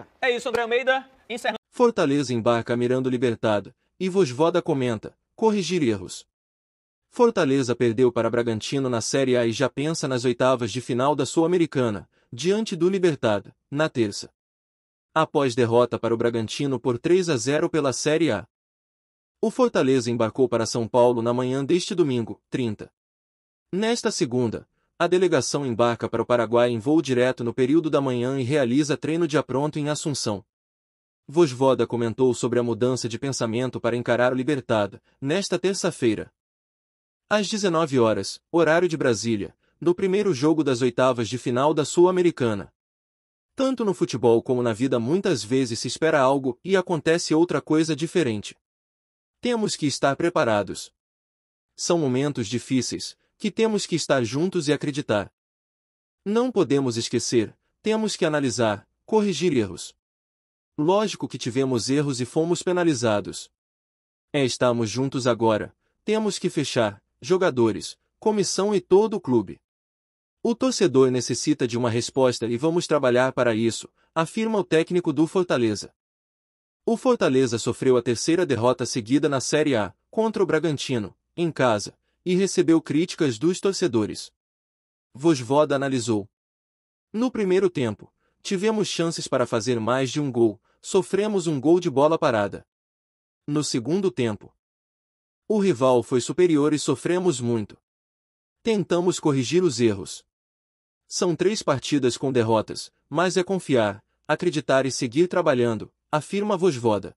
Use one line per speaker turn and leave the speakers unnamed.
América. É isso, André Almeida. Fortaleza embarca mirando libertado. E Vosvoda comenta: corrigir erros. Fortaleza perdeu para Bragantino na Série A e já pensa nas oitavas de final da Sul-Americana, diante do Libertad, na terça. Após derrota para o Bragantino por 3 a 0 pela Série A. O Fortaleza embarcou para São Paulo na manhã deste domingo, 30. Nesta segunda, a delegação embarca para o Paraguai em voo direto no período da manhã e realiza treino de apronto em Assunção. Vosvoda comentou sobre a mudança de pensamento para encarar o Libertad, nesta terça-feira. Às 19 horas, horário de Brasília, no primeiro jogo das oitavas de final da Sul-Americana. Tanto no futebol como na vida muitas vezes se espera algo e acontece outra coisa diferente. Temos que estar preparados. São momentos difíceis, que temos que estar juntos e acreditar. Não podemos esquecer, temos que analisar, corrigir erros. Lógico que tivemos erros e fomos penalizados. É estamos juntos agora, temos que fechar, jogadores, comissão e todo o clube. O torcedor necessita de uma resposta e vamos trabalhar para isso, afirma o técnico do Fortaleza. O Fortaleza sofreu a terceira derrota seguida na Série A, contra o Bragantino, em casa, e recebeu críticas dos torcedores. Vosvoda analisou. No primeiro tempo, tivemos chances para fazer mais de um gol, sofremos um gol de bola parada. No segundo tempo, o rival foi superior e sofremos muito. Tentamos corrigir os erros. São três partidas com derrotas, mas é confiar, acreditar e seguir trabalhando, afirma Vosvoda.